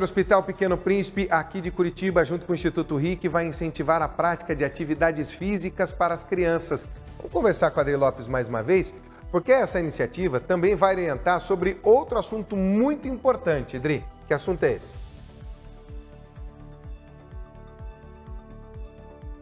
O Hospital Pequeno Príncipe, aqui de Curitiba, junto com o Instituto RIC, vai incentivar a prática de atividades físicas para as crianças. Vamos conversar com a Adri Lopes mais uma vez, porque essa iniciativa também vai orientar sobre outro assunto muito importante, Adri. Que assunto é esse?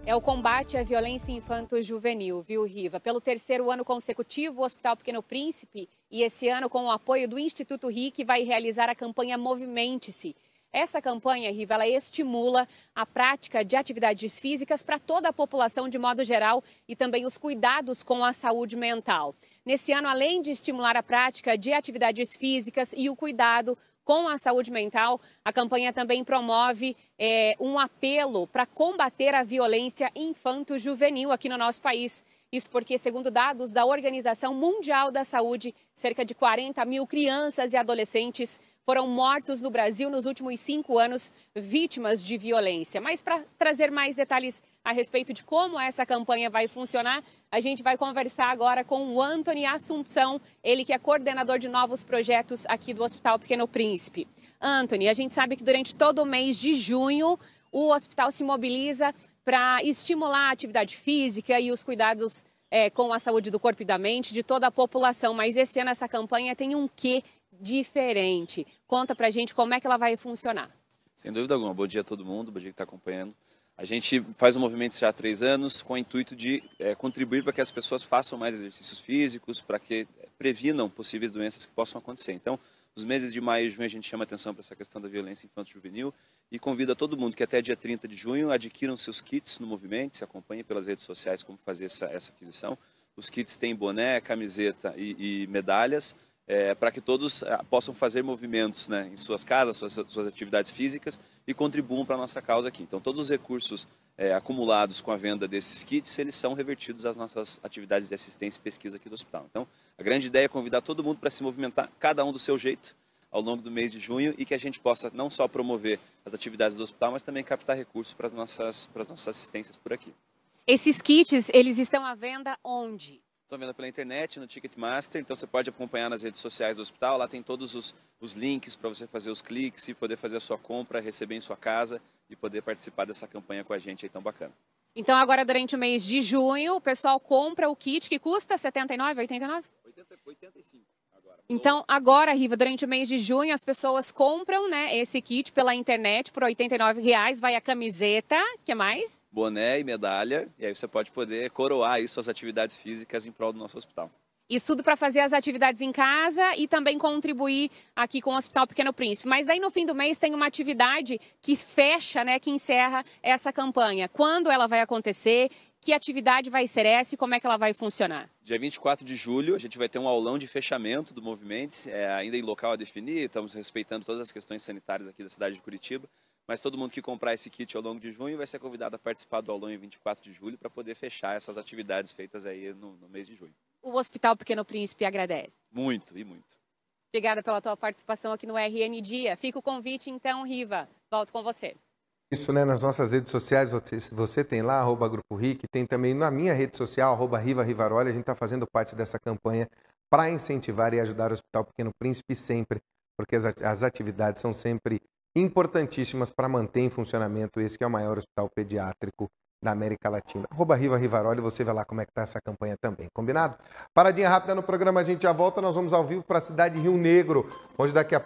é o combate à violência infanto-juvenil, viu, Riva? Pelo terceiro ano consecutivo, o Hospital Pequeno Príncipe, e esse ano com o apoio do Instituto RIC, vai realizar a campanha Movimente-se. Essa campanha, Riva, ela estimula a prática de atividades físicas para toda a população de modo geral e também os cuidados com a saúde mental. Nesse ano, além de estimular a prática de atividades físicas e o cuidado com a saúde mental. A campanha também promove é, um apelo para combater a violência infanto-juvenil aqui no nosso país. Isso porque, segundo dados da Organização Mundial da Saúde, cerca de 40 mil crianças e adolescentes foram mortos no Brasil nos últimos cinco anos, vítimas de violência. Mas para trazer mais detalhes a respeito de como essa campanha vai funcionar. A gente vai conversar agora com o Anthony Assumpção, ele que é coordenador de novos projetos aqui do Hospital Pequeno Príncipe. Anthony, a gente sabe que durante todo o mês de junho o hospital se mobiliza para estimular a atividade física e os cuidados é, com a saúde do corpo e da mente de toda a população. Mas esse ano essa campanha tem um quê diferente. Conta pra gente como é que ela vai funcionar. Sem dúvida alguma. Bom dia a todo mundo, bom dia que está acompanhando. A gente faz o um movimento já há três anos com o intuito de é, contribuir para que as pessoas façam mais exercícios físicos, para que eh, previnam possíveis doenças que possam acontecer. Então, nos meses de maio e junho, a gente chama atenção para essa questão da violência infanto-juvenil e convida todo mundo que até dia 30 de junho adquiram seus kits no movimento, se acompanhem pelas redes sociais como fazer essa, essa aquisição. Os kits têm boné, camiseta e, e medalhas é, para que todos é, possam fazer movimentos né, em suas casas, suas, suas atividades físicas e contribuam para a nossa causa aqui. Então, todos os recursos é, acumulados com a venda desses kits, eles são revertidos às nossas atividades de assistência e pesquisa aqui do hospital. Então, a grande ideia é convidar todo mundo para se movimentar, cada um do seu jeito, ao longo do mês de junho e que a gente possa não só promover as atividades do hospital, mas também captar recursos para as nossas, para as nossas assistências por aqui. Esses kits, eles estão à venda onde? estão vendo pela internet, no Ticketmaster. Então você pode acompanhar nas redes sociais do hospital. Lá tem todos os, os links para você fazer os cliques e poder fazer a sua compra, receber em sua casa e poder participar dessa campanha com a gente aí tão bacana. Então agora durante o mês de junho, o pessoal compra o kit que custa R$ 79,89? Então, agora, Riva, durante o mês de junho, as pessoas compram né, esse kit pela internet por R$ 89,00. Vai a camiseta, que mais? Boné e medalha. E aí você pode poder coroar aí suas atividades físicas em prol do nosso hospital. Isso tudo para fazer as atividades em casa e também contribuir aqui com o Hospital Pequeno Príncipe. Mas daí no fim do mês tem uma atividade que fecha, né, que encerra essa campanha. Quando ela vai acontecer que atividade vai ser essa e como é que ela vai funcionar? Dia 24 de julho, a gente vai ter um aulão de fechamento do Movimento, é, ainda em local a definir, estamos respeitando todas as questões sanitárias aqui da cidade de Curitiba, mas todo mundo que comprar esse kit ao longo de junho vai ser convidado a participar do aulão em 24 de julho para poder fechar essas atividades feitas aí no, no mês de junho. O Hospital Pequeno Príncipe agradece. Muito, e muito. Obrigada pela tua participação aqui no RN Dia. Fica o convite, então, Riva. Volto com você isso né, nas nossas redes sociais, você tem lá, arroba Grupo RIC, tem também na minha rede social, arroba Riva Rivaroli, a gente está fazendo parte dessa campanha para incentivar e ajudar o Hospital Pequeno Príncipe sempre, porque as, as atividades são sempre importantíssimas para manter em funcionamento esse que é o maior hospital pediátrico da América Latina. Arroba Riva Rivaroli, você vê lá como é que está essa campanha também, combinado? Paradinha rápida no programa, a gente já volta, nós vamos ao vivo para a cidade de Rio Negro, onde daqui a